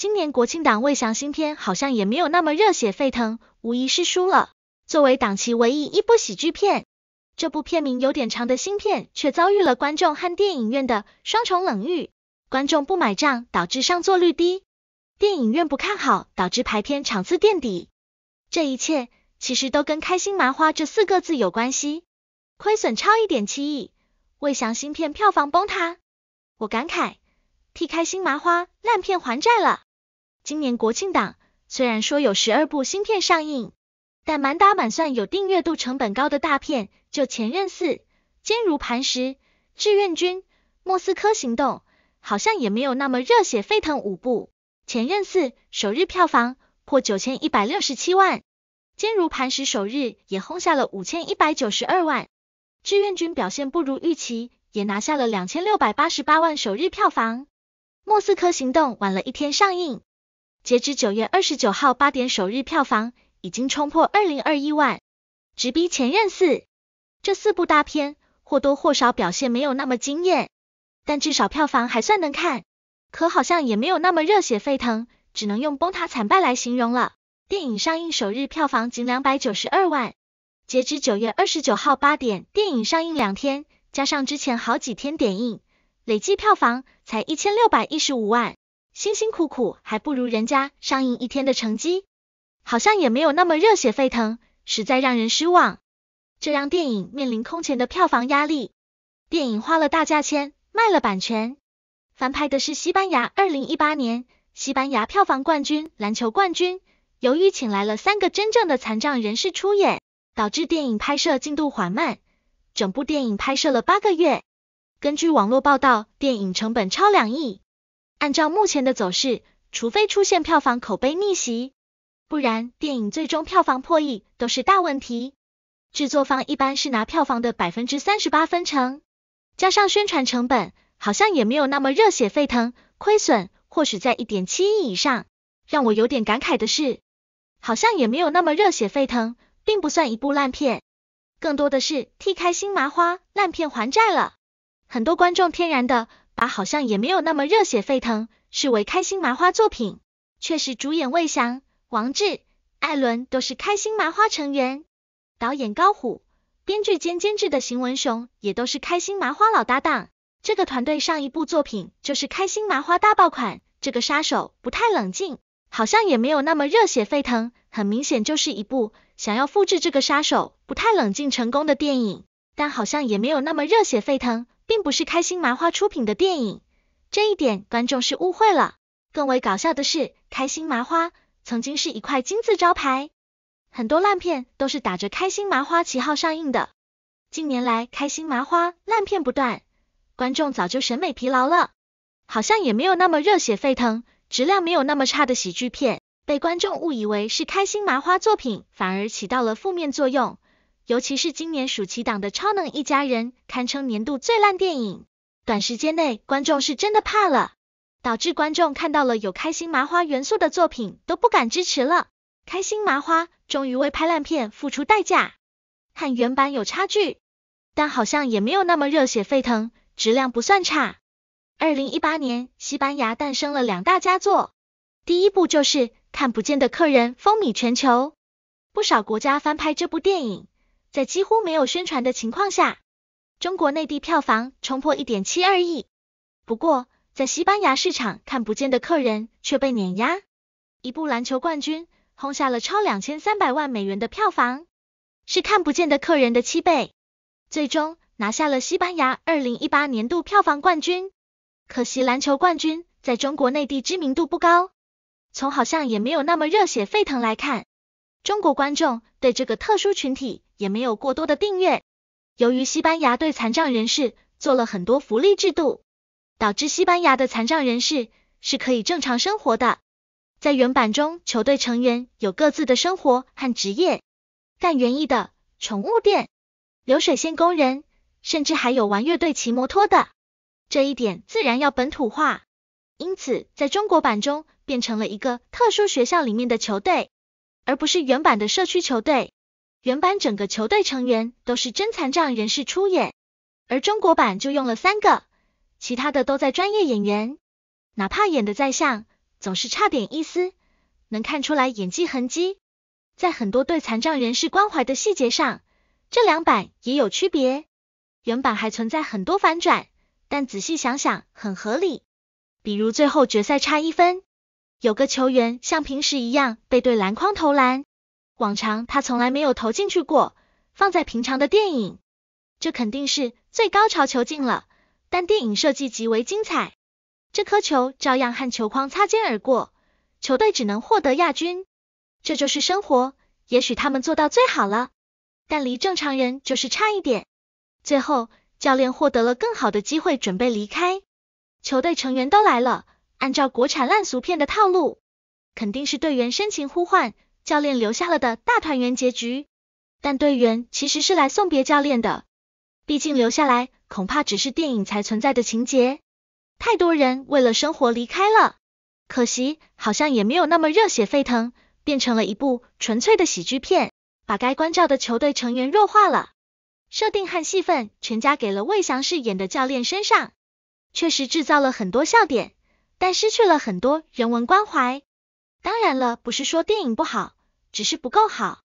今年国庆档魏翔新片好像也没有那么热血沸腾，无疑是输了。作为档期唯一一部喜剧片，这部片名有点长的新片，却遭遇了观众和电影院的双重冷遇。观众不买账，导致上座率低；电影院不看好，导致排片场次垫底。这一切其实都跟“开心麻花”这四个字有关系。亏损超一点七亿，魏翔新片票房崩塌。我感慨，替开心麻花烂片还债了。今年国庆档虽然说有十二部新片上映，但满打满算有订阅度成本高的大片，就《前任四》、《坚如磐石》、《志愿军》、《莫斯科行动》，好像也没有那么热血沸腾五部。《前任四》首日票房破九千一百六十七万，《坚如磐石》首日也轰下了五千一百九十二万，《志愿军》表现不如预期，也拿下了两千六百八十八万首日票房，《莫斯科行动》晚了一天上映。截至九月二十九号八点首日票房已经冲破二零二一万，直逼前任四。这四部大片或多或少表现没有那么惊艳，但至少票房还算能看，可好像也没有那么热血沸腾，只能用崩塌惨败来形容了。电影上映首日票房仅两百九十二万，截至九月二十九号八点，电影上映两天，加上之前好几天点映，累计票房才一千六百一十五万。辛辛苦苦还不如人家上映一天的成绩，好像也没有那么热血沸腾，实在让人失望。这让电影面临空前的票房压力。电影花了大价钱卖了版权，翻拍的是西班牙二零一八年西班牙票房冠军《篮球冠军》。由于请来了三个真正的残障人士出演，导致电影拍摄进度缓慢，整部电影拍摄了八个月。根据网络报道，电影成本超两亿。按照目前的走势，除非出现票房口碑逆袭，不然电影最终票房破亿都是大问题。制作方一般是拿票房的百分之三十八分成，加上宣传成本，好像也没有那么热血沸腾，亏损或许在一点七亿以上。让我有点感慨的是，好像也没有那么热血沸腾，并不算一部烂片，更多的是替开心麻花烂片还债了。很多观众天然的。把好像也没有那么热血沸腾，视为开心麻花作品，却是主演魏翔、王志、艾伦都是开心麻花成员，导演高虎、编剧兼监制的邢文雄也都是开心麻花老搭档，这个团队上一部作品就是开心麻花大爆款《这个杀手不太冷静》，好像也没有那么热血沸腾，很明显就是一部想要复制《这个杀手不太冷静》成功的电影，但好像也没有那么热血沸腾。并不是开心麻花出品的电影，这一点观众是误会了。更为搞笑的是，开心麻花曾经是一块金字招牌，很多烂片都是打着开心麻花旗号上映的。近年来，开心麻花烂片不断，观众早就审美疲劳了，好像也没有那么热血沸腾，质量没有那么差的喜剧片被观众误以为是开心麻花作品，反而起到了负面作用。尤其是今年暑期档的《超能一家人》堪称年度最烂电影，短时间内观众是真的怕了，导致观众看到了有开心麻花元素的作品都不敢支持了。开心麻花终于为拍烂片付出代价，和原版有差距，但好像也没有那么热血沸腾，质量不算差。二零一八年西班牙诞生了两大家作，第一部就是《看不见的客人》，风靡全球，不少国家翻拍这部电影。在几乎没有宣传的情况下，中国内地票房冲破一点七二亿。不过，在西班牙市场看不见的客人却被碾压，一部《篮球冠军》轰下了超两千三百万美元的票房，是看不见的客人的七倍，最终拿下了西班牙二零一八年度票房冠军。可惜，《篮球冠军》在中国内地知名度不高，从好像也没有那么热血沸腾来看，中国观众对这个特殊群体。也没有过多的订阅。由于西班牙对残障人士做了很多福利制度，导致西班牙的残障人士是可以正常生活的。在原版中，球队成员有各自的生活和职业，干园艺的、宠物店、流水线工人，甚至还有玩乐队、骑摩托的。这一点自然要本土化，因此在中国版中变成了一个特殊学校里面的球队，而不是原版的社区球队。原版整个球队成员都是真残障人士出演，而中国版就用了三个，其他的都在专业演员，哪怕演的再像，总是差点意思，能看出来演技痕迹。在很多对残障人士关怀的细节上，这两版也有区别。原版还存在很多反转，但仔细想想很合理，比如最后决赛差一分，有个球员像平时一样背对篮筐投篮。往常他从来没有投进去过，放在平常的电影，这肯定是最高潮球进了，但电影设计极为精彩，这颗球照样和球框擦肩而过，球队只能获得亚军。这就是生活，也许他们做到最好了，但离正常人就是差一点。最后，教练获得了更好的机会，准备离开。球队成员都来了，按照国产烂俗片的套路，肯定是队员深情呼唤。教练留下了的大团圆结局，但队员其实是来送别教练的。毕竟留下来恐怕只是电影才存在的情节。太多人为了生活离开了，可惜好像也没有那么热血沸腾，变成了一部纯粹的喜剧片，把该关照的球队成员弱化了，设定和戏份全加给了魏翔饰演的教练身上，确实制造了很多笑点，但失去了很多人文关怀。当然了，不是说电影不好。只是不够好。